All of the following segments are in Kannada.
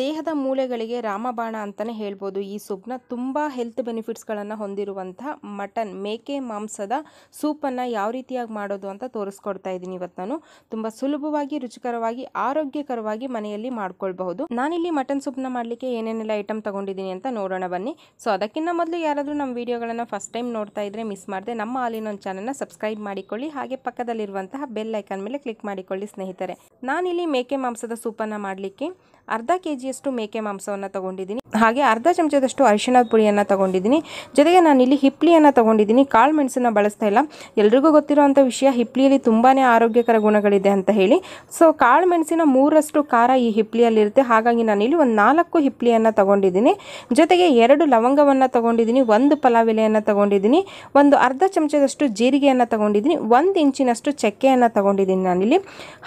ದೇಹದ ಮೂಳೆಗಳಿಗೆ ರಾಮಬಾಣ ಅಂತಲೇ ಹೇಳ್ಬೋದು ಈ ಸೂಪ್ನ ತುಂಬ ಹೆಲ್ತ್ ಬೆನಿಫಿಟ್ಸ್ಗಳನ್ನು ಹೊಂದಿರುವಂಥ ಮಟನ್ ಮೇಕೆ ಮಾಂಸದ ಸೂಪನ್ನು ಯಾವ ರೀತಿಯಾಗಿ ಮಾಡೋದು ಅಂತ ತೋರಿಸ್ಕೊಡ್ತಾ ಇದ್ದೀನಿ ಇವತ್ತು ನಾನು ತುಂಬ ಸುಲಭವಾಗಿ ರುಚಿಕರವಾಗಿ ಆರೋಗ್ಯಕರವಾಗಿ ಮನೆಯಲ್ಲಿ ಮಾಡ್ಕೊಳ್ಬಹುದು ನಾನಿಲ್ಲಿ ಮಟನ್ ಸೂಪ್ನ ಮಾಡಲಿಕ್ಕೆ ಏನೇನೆಲ್ಲ ಐಟಮ್ ತಗೊಂಡಿದ್ದೀನಿ ಅಂತ ನೋಡೋಣ ಬನ್ನಿ ಸೊ ಅದಕ್ಕಿಂತ ಮೊದಲು ಯಾರಾದರೂ ನಮ್ಮ ವಿಡಿಯೋಗಳನ್ನು ಫಸ್ಟ್ ಟೈಮ್ ನೋಡ್ತಾ ಇದ್ರೆ ಮಿಸ್ ಮಾಡದೆ ನಮ್ಮ ಆಲಿನೊಂದು ಚಾನಲ್ನ ಸಬ್ಸ್ಕ್ರೈಬ್ ಮಾಡಿಕೊಳ್ಳಿ ಹಾಗೆ ಪಕ್ಕದಲ್ಲಿರುವಂತಹ ಬೆಲ್ ಐಕಾನ್ ಮೇಲೆ ಕ್ಲಿಕ್ ಮಾಡಿಕೊಳ್ಳಿ ಸ್ನೇಹಿತರೆ ನಾನಿಲ್ಲಿ ಮೇಕೆ ಮಾಂಸದ ಸೂಪನ್ನು ಮಾಡಲಿಕ್ಕೆ ಅರ್ಧ ಕೆ ಜಿಯಷ್ಟು ಮೇಕೆ ಮಾಂಸವನ್ನು ತಗೊಂಡಿದ್ದೀನಿ ಹಾಗೆ ಅರ್ಧ ಚಮಚದಷ್ಟು ಅರಿಶಿನ ಪುಡಿಯನ್ನು ತಗೊಂಡಿದ್ದೀನಿ ಜೊತೆಗೆ ನಾನು ಇಲ್ಲಿ ಹಿಪ್ಲಿಯನ್ನು ತಗೊಂಡಿದ್ದೀನಿ ಕಾಳು ಮೆಣಸನ್ನು ಬಳಸ್ತಾ ಇಲ್ಲ ಎಲ್ರಿಗೂ ಗೊತ್ತಿರುವಂಥ ವಿಷಯ ಹಿಪ್ಲಿಯಲ್ಲಿ ತುಂಬಾ ಆರೋಗ್ಯಕರ ಗುಣಗಳಿದೆ ಅಂತ ಹೇಳಿ ಸೊ ಕಾಳು ಮೆಣಸಿನ ಮೂರಷ್ಟು ಖಾರ ಈ ಹಿಪ್ಲಿಯಲ್ಲಿರುತ್ತೆ ಹಾಗಾಗಿ ನಾನಿಲ್ಲಿ ಒಂದು ನಾಲ್ಕು ಹಿಪ್ಲಿಯನ್ನು ತಗೊಂಡಿದ್ದೀನಿ ಜೊತೆಗೆ ಎರಡು ಲವಂಗವನ್ನು ತಗೊಂಡಿದ್ದೀನಿ ಒಂದು ಪಲಾವ್ ಎಲೆಯನ್ನು ತಗೊಂಡಿದ್ದೀನಿ ಒಂದು ಅರ್ಧ ಚಮಚದಷ್ಟು ಜೀರಿಗೆಯನ್ನು ತಗೊಂಡಿದ್ದೀನಿ ಒಂದು ಇಂಚಿನಷ್ಟು ಚಕ್ಕೆಯನ್ನು ತಗೊಂಡಿದ್ದೀನಿ ನಾನಿಲ್ಲಿ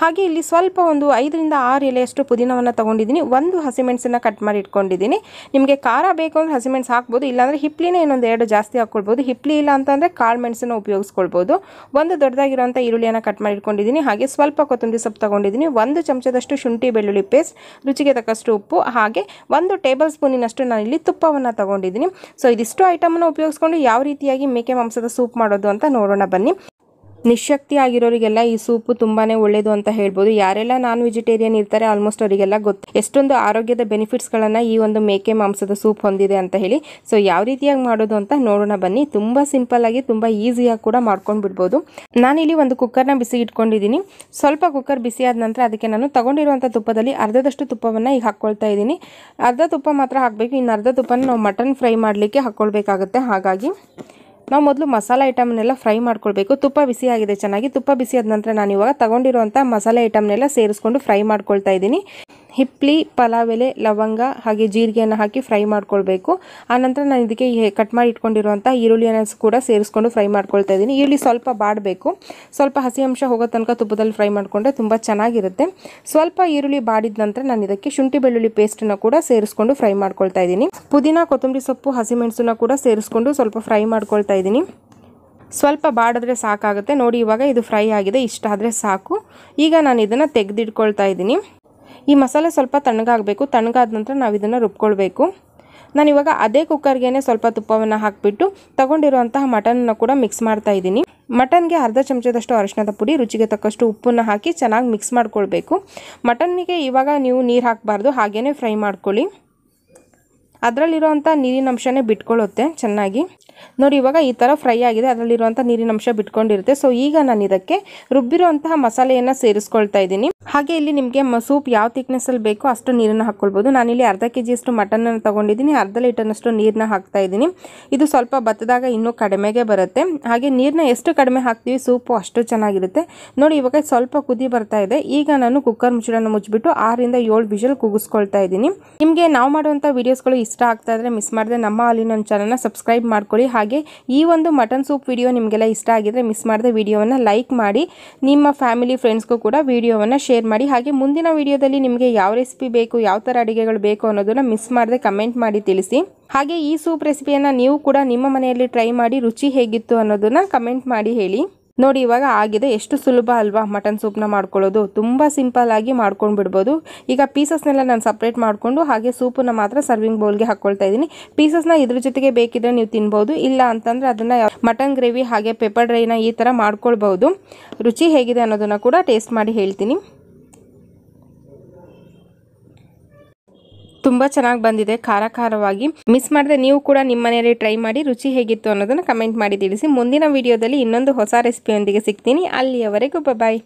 ಹಾಗೆ ಇಲ್ಲಿ ಸ್ವಲ್ಪ ಒಂದು ಐದರಿಂದ ಆರು ಎಲೆಯಷ್ಟು ಪುದೀನವನ್ನು ತಗೊಂಡಿದ್ದೀನಿ ಒಂದು ಹಸಿಮೆಣಸನ್ನು ಕಟ್ ಮಾಡಿ ಇಟ್ಕೊಂಡಿದ್ದೀನಿ ನಿಮಗೆ ಖಾರ ಬೇಕು ಅಂದರೆ ಹಸಿಮೆಣಸು ಹಾಕ್ಬೋದು ಇಲ್ಲಾಂದರೆ ಹಿಪ್ಲಿನೇ ಇನ್ನೊಂದು ಎರಡು ಜಾಸ್ತಿ ಹಾಕ್ಕೊಳ್ಬೋದು ಹಿಪ್ಲಿ ಇಲ್ಲ ಅಂತಂದರೆ ಕಾಳು ಮೆಣಸನ್ನು ಉಪಯೋಗಿಸ್ಕೊಳ್ಬೋದು ಒಂದು ದೊಡ್ಡದಾಗಿರುವಂಥ ಈರುಳ್ಳಿಯನ್ನು ಕಟ್ ಮಾಡಿಟ್ಕೊಂಡಿದ್ದೀನಿ ಹಾಗೆ ಸ್ವಲ್ಪ ಕೊತ್ತಂಬರಿ ಸೊಪ್ಪು ತೊಗೊಂಡಿದ್ದೀನಿ ಒಂದು ಚಮಚದಷ್ಟು ಶುಂಠಿ ಬೆಳ್ಳುಳ್ಳಿ ಪೇಸ್ಟ್ ರುಚಿಗೆ ತಕ್ಕಷ್ಟು ಉಪ್ಪು ಹಾಗೆ ಒಂದು ಟೇಬಲ್ ಸ್ಪೂನಿನಷ್ಟು ನಾನು ಇಲ್ಲಿ ತುಪ್ಪವನ್ನು ತಗೊಂಡಿದ್ದೀನಿ ಸೊ ಇದಿಷ್ಟು ಐಟಮನ್ನು ಉಪಯೋಗಿಸ್ಕೊಂಡು ಯಾವ ರೀತಿಯಾಗಿ ಮೇಕೆ ಮಾಂಸದ ಸೂಪ್ ಮಾಡೋದು ಅಂತ ನೋಡೋಣ ಬನ್ನಿ ನಿಶಕ್ತಿ ಆಗಿರೋರಿಗೆಲ್ಲ ಈ ಸೂಪು ತುಂಬಾನೇ ಒಳ್ಳೇದು ಅಂತ ಹೇಳ್ಬೋದು ಯಾರೆಲ್ಲ ನಾನ್ ವೆಜಿಟೇರಿಯನ್ ಇರ್ತಾರೆ ಆಲ್ಮೋಸ್ಟ್ ಅವರಿಗೆಲ್ಲ ಗೊತ್ತು ಎಷ್ಟೊಂದು ಆರೋಗ್ಯದ ಬೆನಿಫಿಟ್ಸ್ಗಳನ್ನು ಈ ಒಂದು ಮೇಕೆ ಮಾಂಸದ ಸೂಪ್ ಹೊಂದಿದೆ ಅಂತ ಹೇಳಿ ಸೊ ಯಾವ ರೀತಿಯಾಗಿ ಮಾಡೋದು ಅಂತ ನೋಡೋಣ ಬನ್ನಿ ತುಂಬ ಸಿಂಪಲ್ ಆಗಿ ತುಂಬ ಈಸಿಯಾಗಿ ಕೂಡ ಮಾಡ್ಕೊಂಡು ಬಿಡ್ಬೋದು ನಾನಿಲ್ಲಿ ಒಂದು ಕುಕ್ಕರ್ನ ಬಿಸಿ ಇಟ್ಕೊಂಡಿದ್ದೀನಿ ಸ್ವಲ್ಪ ಕುಕ್ಕರ್ ಬಿಸಿ ಆದ ನಂತರ ಅದಕ್ಕೆ ನಾನು ತಗೊಂಡಿರುವಂಥ ತುಪ್ಪದಲ್ಲಿ ಅರ್ಧದಷ್ಟು ತುಪ್ಪವನ್ನು ಈಗ ಹಾಕ್ಕೊಳ್ತಾ ಇದ್ದೀನಿ ಅರ್ಧ ತುಪ್ಪ ಮಾತ್ರ ಹಾಕಬೇಕು ಇನ್ನು ಅರ್ಧ ತುಪ್ಪನ ನಾವು ಮಟನ್ ಫ್ರೈ ಮಾಡಲಿಕ್ಕೆ ಹಾಕ್ಕೊಳ್ಬೇಕಾಗುತ್ತೆ ಹಾಗಾಗಿ ನಾವು ಮೊದಲು ಮಸಾಲೆ ಐಟಮ್ನೆಲ್ಲ ಫ್ರೈ ಮಾಡ್ಕೊಳ್ಬೇಕು ತುಪ್ಪ ಬಿಸಿ ಆಗಿದೆ ಚೆನ್ನಾಗಿ ತುಪ್ಪ ಬಿಸಿಯಾದ ನಂತರ ನಾನು ಇವಾಗ ತಗೊಂಡಿರುವಂಥ ಮಸಾಲೆ ಐಟಮ್ನೆಲ್ಲ ಸೇರಿಸ್ಕೊಂಡು ಫ್ರೈ ಮಾಡ್ಕೊಳ್ತಾ ಇದ್ದೀನಿ ಹಿಪ್ಲಿ ಪಲಾವ್ ಎಲೆ ಲವಂಗ ಹಾಗೆ ಜೀರಿಗೆಯನ್ನು ಹಾಕಿ ಫ್ರೈ ಮಾಡ್ಕೊಳ್ಬೇಕು ಆನಂತರ ನಾನು ಇದಕ್ಕೆ ಕಟ್ ಮಾಡಿ ಇಟ್ಕೊಂಡಿರುವಂಥ ಈರುಳ್ಳಿಯನ್ನು ಕೂಡ ಸೇರಿಸ್ಕೊಂಡು ಫ್ರೈ ಮಾಡ್ಕೊಳ್ತಾ ಇದ್ದೀನಿ ಈರುಳ್ಳಿ ಸ್ವಲ್ಪ ಬಾಡಬೇಕು ಸ್ವಲ್ಪ ಹಸಿ ಅಂಶ ಹೋಗೋ ತನಕ ತುಪ್ಪದಲ್ಲಿ ಫ್ರೈ ಮಾಡಿಕೊಂಡ್ರೆ ತುಂಬ ಚೆನ್ನಾಗಿರುತ್ತೆ ಸ್ವಲ್ಪ ಈರುಳ್ಳಿ ಬಾಡಿದ ನಂತರ ನಾನು ಇದಕ್ಕೆ ಶುಂಠಿ ಬೆಳ್ಳುಳ್ಳಿ ಪೇಸ್ಟನ್ನು ಕೂಡ ಸೇರಿಸ್ಕೊಂಡು ಫ್ರೈ ಮಾಡ್ಕೊಳ್ತಾ ಇದ್ದೀನಿ ಪುದೀನ ಕೊತ್ತಂಬರಿ ಸೊಪ್ಪು ಹಸಿಮೆಣಸನ್ನ ಕೂಡ ಸೇರಿಸ್ಕೊಂಡು ಸ್ವಲ್ಪ ಫ್ರೈ ಮಾಡ್ಕೊಳ್ತಾ ಇದ್ದೀನಿ ಸ್ವಲ್ಪ ಬಾಡಿದ್ರೆ ಸಾಕಾಗುತ್ತೆ ನೋಡಿ ಇವಾಗ ಇದು ಫ್ರೈ ಆಗಿದೆ ಇಷ್ಟ ಆದರೆ ಸಾಕು ಈಗ ನಾನು ಇದನ್ನು ತೆಗೆದಿಟ್ಕೊಳ್ತಾ ಇದ್ದೀನಿ ಈ ಮಸಾಲೆ ಸ್ವಲ್ಪ ತಣ್ಣಗಾಗಬೇಕು ತಣ್ಣಗಾದ ನಂತರ ನಾವು ಇದನ್ನು ರುಬ್ಕೊಳ್ಬೇಕು ನಾನು ಇವಾಗ ಅದೇ ಕುಕ್ಕರ್ಗೆ ಸ್ವಲ್ಪ ತುಪ್ಪವನ್ನು ಹಾಕಿಬಿಟ್ಟು ತಗೊಂಡಿರುವಂತಹ ಮಟನನ್ನು ಕೂಡ ಮಿಕ್ಸ್ ಮಾಡ್ತಾ ಇದ್ದೀನಿ ಮಟನ್ಗೆ ಅರ್ಧ ಚಮಚದಷ್ಟು ಅರಿಶಿನದ ಪುಡಿ ರುಚಿಗೆ ತಕ್ಕಷ್ಟು ಉಪ್ಪನ್ನು ಹಾಕಿ ಚೆನ್ನಾಗಿ ಮಿಕ್ಸ್ ಮಾಡ್ಕೊಳ್ಬೇಕು ಮಟನ್ನಿಗೆ ಇವಾಗ ನೀವು ನೀರು ಹಾಕಬಾರ್ದು ಹಾಗೇ ಫ್ರೈ ಮಾಡ್ಕೊಳ್ಳಿ ಅದರಲ್ಲಿರುವಂಥ ನೀರಿನಂಶನೇ ಬಿಟ್ಕೊಳ್ಳುತ್ತೆ ಚೆನ್ನಾಗಿ ನೋಡಿ ಇವಾಗ ಈ ಥರ ಫ್ರೈ ಆಗಿದೆ ಅದರಲ್ಲಿರುವಂಥ ನೀರಿನಂಶ ಬಿಟ್ಕೊಂಡಿರುತ್ತೆ ಸೊ ಈಗ ನಾನು ಇದಕ್ಕೆ ರುಬ್ಬಿರುವಂತಹ ಮಸಾಲೆಯನ್ನು ಸೇರಿಸ್ಕೊಳ್ತಾ ಇದ್ದೀನಿ ಹಾಗೆ ಇಲ್ಲಿ ನಿಮಗೆ ಸೂಪ್ ಯಾವ ಅಲ್ಲಿ ಬೇಕೋ ಅಷ್ಟು ನೀರನ್ನು ಹಾಕ್ಕೊಳ್ಬೋದು ನಾನಿಲ್ಲಿ ಅರ್ಧ ಕೆ ಜಿಯಷ್ಟು ಮಟನನ್ನು ತಗೊಂಡಿದ್ದೀನಿ ಅರ್ಧ ಲೀಟರ್ನಷ್ಟು ನೀರನ್ನ ಹಾಕ್ತಾ ಇದ್ದೀನಿ ಇದು ಸ್ವಲ್ಪ ಬತ್ತದಾಗ ಇನ್ನೂ ಕಡಿಮೆಗೆ ಬರುತ್ತೆ ಹಾಗೆ ನೀರನ್ನ ಎಷ್ಟು ಕಡಿಮೆ ಹಾಕ್ತೀವಿ ಸೂಪು ಅಷ್ಟು ಚೆನ್ನಾಗಿರುತ್ತೆ ನೋಡಿ ಇವಾಗ ಸ್ವಲ್ಪ ಕುದಿ ಬರ್ತಾ ಇದೆ ಈಗ ನಾನು ಕುಕ್ಕರ್ ಮುಚ್ಚಿಡನ್ನು ಮುಚ್ಚಿಬಿಟ್ಟು ಆರರಿಂದ ಏಳು ವಿಷಲ್ ಕೂಗಿಸ್ಕೊಳ್ತಾ ಇದ್ದೀನಿ ನಿಮಗೆ ನಾವು ಮಾಡುವಂಥ ವೀಡಿಯೋಸ್ಗಳು ಇಷ್ಟ ಆಗ್ತಾ ಇದ್ರೆ ಮಿಸ್ ಮಾಡದೆ ನಮ್ಮ ಅಲ್ಲಿನ ಚಾನಲ್ನ ಸಬ್ಸ್ಕ್ರೈಬ್ ಮಾಡ್ಕೊಳ್ಳಿ ಹಾಗೆ ಈ ಒಂದು ಮಟನ್ ಸೂಪ್ ವಿಡಿಯೋ ನಿಮಗೆಲ್ಲ ಇಷ್ಟ ಆಗಿದ್ರೆ ಮಿಸ್ ಮಾಡದೆ ವಿಡಿಯೋವನ್ನು ಲೈಕ್ ಮಾಡಿ ನಿಮ್ಮ ಫ್ಯಾಮಿಲಿ ಫ್ರೆಂಡ್ಸ್ಗೂ ಕೂಡ ವಿಡಿಯೋವನ್ನು ಶೇರ್ ಮಾಡಿ ಹಾಗೆ ಮುಂದಿನ ವಿಡಿಯೋದಲ್ಲಿ ನಿಮಗೆ ಯಾವ ರೆಸಿಪಿ ಬೇಕು ಯಾವ ಥರ ಅಡುಗೆಗಳು ಬೇಕು ಅನ್ನೋದನ್ನು ಮಿಸ್ ಮಾಡದೆ ಕಮೆಂಟ್ ಮಾಡಿ ತಿಳಿಸಿ ಹಾಗೆ ಈ ಸೂಪ್ ರೆಸಿಪಿಯನ್ನು ನೀವು ಕೂಡ ನಿಮ್ಮ ಮನೆಯಲ್ಲಿ ಟ್ರೈ ಮಾಡಿ ರುಚಿ ಹೇಗಿತ್ತು ಅನ್ನೋದನ್ನು ಕಮೆಂಟ್ ಮಾಡಿ ಹೇಳಿ ನೋಡಿ ಇವಾಗ ಆಗಿದೆ ಎಷ್ಟು ಸುಲಭ ಅಲ್ವಾ ಮಟನ್ ಸೂಪ್ನ ಮಾಡ್ಕೊಳ್ಳೋದು ತುಂಬ ಸಿಂಪಲ್ ಆಗಿ ಮಾಡ್ಕೊಂಡು ಬಿಡ್ಬೋದು ಈಗ ಪೀಸಸ್ನೆಲ್ಲ ನಾನು ಸಪ್ರೇಟ್ ಮಾಡಿಕೊಂಡು ಹಾಗೆ ಸೂಪನ್ನು ಮಾತ್ರ ಸರ್ವಿಂಗ್ ಬೌಲ್ಗೆ ಹಾಕ್ಕೊಳ್ತಾ ಇದ್ದೀನಿ ಪೀಸಸ್ನ ಇದ್ರ ಜೊತೆಗೆ ಬೇಕಿದ್ರೆ ನೀವು ತಿನ್ಬೋದು ಇಲ್ಲ ಅಂತಂದರೆ ಅದನ್ನು ಮಟನ್ ಗ್ರೇವಿ ಹಾಗೆ ಪೆಪ್ಪರ್ ಡ್ರೈನ ಈ ಥರ ಮಾಡ್ಕೊಳ್ಬೋದು ರುಚಿ ಹೇಗಿದೆ ಅನ್ನೋದನ್ನು ಕೂಡ ಟೇಸ್ಟ್ ಮಾಡಿ ಹೇಳ್ತೀನಿ ತುಂಬಾ ಚೆನ್ನಾಗಿ ಬಂದಿದೆ ಖಾರ ಖಾರವಾಗಿ ಮಿಸ್ ಮಾಡಿದ್ರೆ ನೀವು ಕೂಡ ನಿಮ್ಮ ಮನೆಯಲ್ಲಿ ಟ್ರೈ ಮಾಡಿ ರುಚಿ ಹೇಗಿತ್ತು ಅನ್ನೋದನ್ನ ಕಮೆಂಟ್ ಮಾಡಿ ತಿಳಿಸಿ ಮುಂದಿನ ವಿಡಿಯೋದಲ್ಲಿ ಇನ್ನೊಂದು ಹೊಸ ರೆಸಿಪಿಯೊಂದಿಗೆ ಸಿಗ್ತೀನಿ ಅಲ್ಲಿಯವರೆಗೂ ಬಾಯ್